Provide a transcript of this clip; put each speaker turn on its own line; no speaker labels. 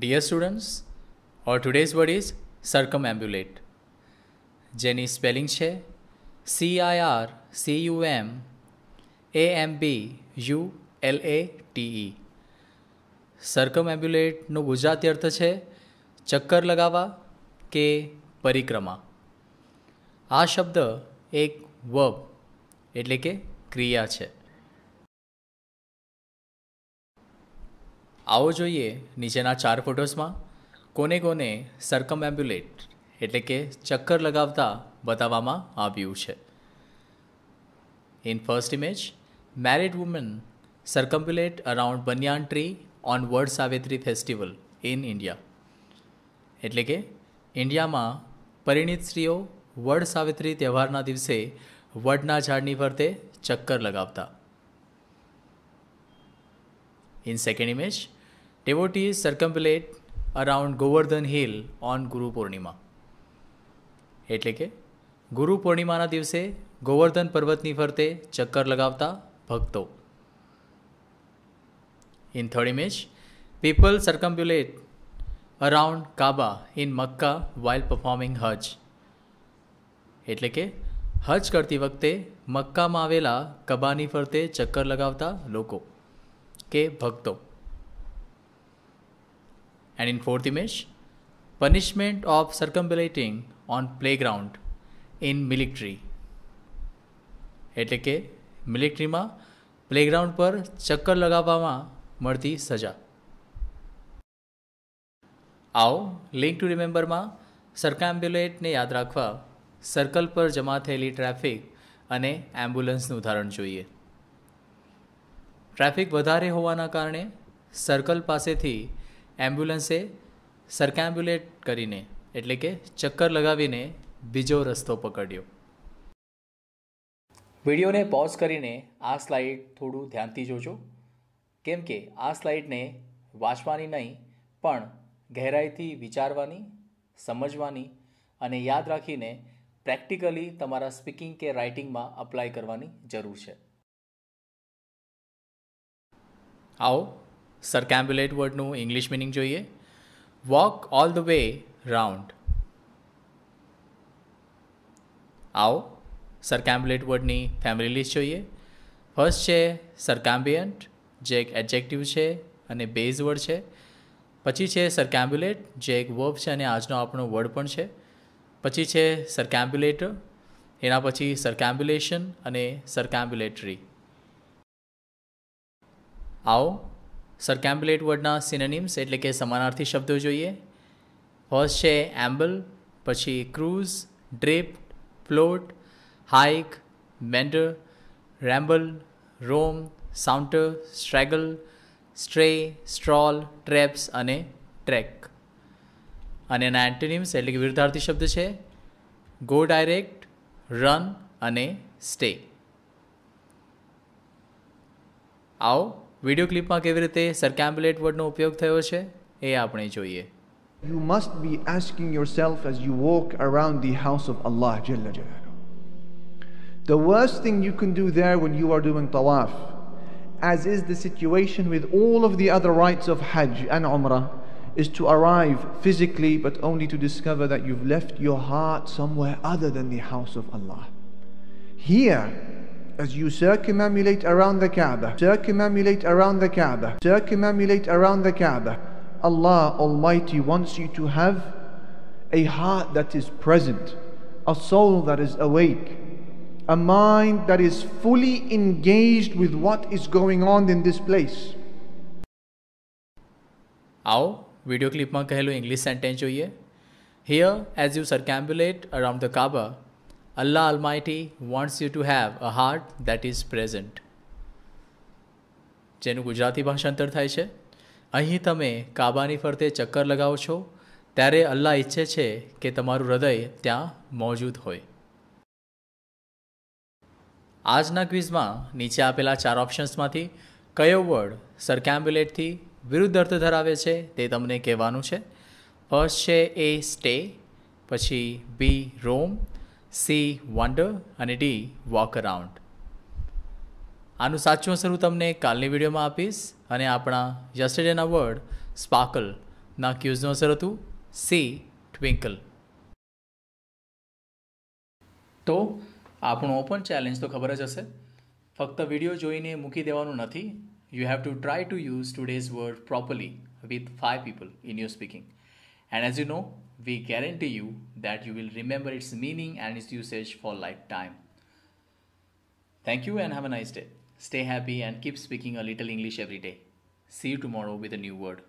Dear students our today's word is circumambulate જેની spelling છે C I R C U M A M B U L A T circum સર્કમએમ્બ્યુલેટનું ગુજરાતી અર્થ છે ચક્કર લગાવવા કે પરિક્રમા આ શબ્દ એક વબ એટલે કે ક્રિયા છે આવો જોઈએ નીચેના ચાર ફોટોસમાં કોને કોને સરકમ એમ્બ્યુલેટ એટલે કે ચક્કર લગાવતા બતાવવામાં આવ્યું છે in first image married women circumambulate around banyan tree on Word Savitri festival in India એટલે કે ઇન્ડિયામાં પરિણિત સ્ત્રીઓ વડ સાવિત્રી તહેવારના દિવસે વડના ઝાડની ફરતે ચક્કર લગાવતા in second image Devotees circumambulate around Govardhan hill on Guru Purnima. એટલે કે ગુરુ પૂર્ણિમાના દિવસે ગોવર્ધન પર્વતની ફરતે ચક્કર લગાવતા ભક્તો in third image people circumambulate around Kaaba in Mecca while performing hajj એટલે કે હજ કરતી વખતે મક્કામાં આવેલા કબાની ફરતે ચક્કર લગાવતા લોકો કે ભક્તો And in fourth image, punishment of circumambulating on playground in military એટલે કે મિલિટરીમાં પ્લેગ્રાઉન્ડ પર ચક્કર લગાવવામાં મળતી સજા આવો લિંક ટુ રિમેમ્બરમાં સરકામ્બ્યુલેટને યાદ રાખવા સર્કલ પર જમા થયેલી ટ્રાફિક અને એમ્બ્યુલન્સનું ઉદાહરણ જોઈએ ટ્રાફિક વધારે હોવાના કારણે સર્કલ પાસેથી એમ્બ્યુલન્સે સરકેમ્બ્યુલેટ કરીને એટલે કે ચક્કર લગાવીને બીજો રસ્તો પકડ્યો વિડીયોને પોઝ કરીને આ સ્લાઇડ થોડું ધ્યાનથી જોજો કેમ કે આ સ્લાઇડને વાંચવાની નહીં પણ ગહેરાઈથી વિચારવાની સમજવાની અને યાદ રાખીને પ્રેક્ટિકલી તમારા સ્પીકિંગ કે રાઇટિંગમાં અપ્લાય કરવાની જરૂર છે આવો સર્કેમ્બ્યુલેટ વર્ડનું ઇંગ્લિશ મિનિંગ જોઈએ walk all the way round આવો સરકેમ્બ્યુલેટ વર્ડની ફેમિલી લિસ્ટ જોઈએ ફર્સ્ટ છે સરકામ્બિયન્ટ જે એક એડજેક્ટિવ છે અને બેઝ વર્ડ છે પછી છે સરકેમ્બ્યુલેટ જે એક વર્બ છે અને આજનો આપણો વર્ડ પણ છે પછી છે સરકેમ્બ્યુલેટર એના પછી સરકેમ્બ્યુલેશન અને સરકેમ્બ્યુલેટરી આવો સર સરકેમ્બ્યુલેટ વર્ડના સિનેનિમ્સ એટલે કે સમાનાર્થી શબ્દો જોઈએ હોર્સ છે એમ્બલ પછી cruise drape float hike meander ramble roam saunter straggle stray stroll traipse અને ટ્રેક અને એના એન્ટોનિમ્સ એટલે કે વિરુદ્ધાર્થી શબ્દ છે ગો ડાયરેક્ટ રન અને સ્ટે આવો વિડિયો ક્લિપમાં કેવી રીતે સર્કેમ્બ્યુલેટ વર્ડનો ઉપયોગ થયો છે એ આપણે જોઈએ
You must be asking yourself as you walk around the house of Allah Jalla Jalaluh. The worst thing you can do there when you are doing tawaf, as is the situation with all of the other rites of Hajj and Umrah, is to arrive physically but only to discover that you've left your heart somewhere other than the house of Allah. Here, as you circumambulate around the Kaaba, circumambulate around the Kaaba, circumambulate around the Kaaba, Allah Almighty wants you to have a heart that is present, a soul that is awake, a mind that is fully engaged with what is going on in this place.
How? Video clip ma kahelo English sentence Here, as you circumambulate around the Kaaba, Allah Almighty wants you to have a heart that is present. જેનું ગુજરાતી ભાષાંતર થાય છે અહીં તમે કાબાની ફરતે ચક્કર લગાવો છો ત્યારે અલ્લાહ ઈચ્છે છે કે તમારું હૃદય ત્યાં મોજૂદ હોય આજના ક્વિઝમાં નીચે આપેલા ચાર ઓપ્શન્સમાંથી કયો વર્ડ સરકેમ્બ્યુલેટથી વિરુદ્ધ અર્થ ધરાવે છે તે તમને કહેવાનું છે ફર્સ્ટ છે એ સ્ટે પછી બી રોમ સી વન્ડર અને ડી વોક અરાઉન્ડ આનું સાચું અસર હું તમને કાલની વિડીયોમાં આપીશ અને આપણા યસ્ટરડેના વર્ડ સ્પાર્કલના ક્યુઝનું અસર હતું સી ટ્વિંકલ તો આપણો ઓપન ચેલેન્જ તો ખબર જ હશે ફક્ત વિડીયો જોઈને મૂકી દેવાનું નથી you have to try to use today's word properly with five people in your speaking and as you know we guarantee you that you will remember its meaning and its usage for lifetime. Thank you and have a nice day. Stay happy and keep speaking a little English every day. See you tomorrow with a new word.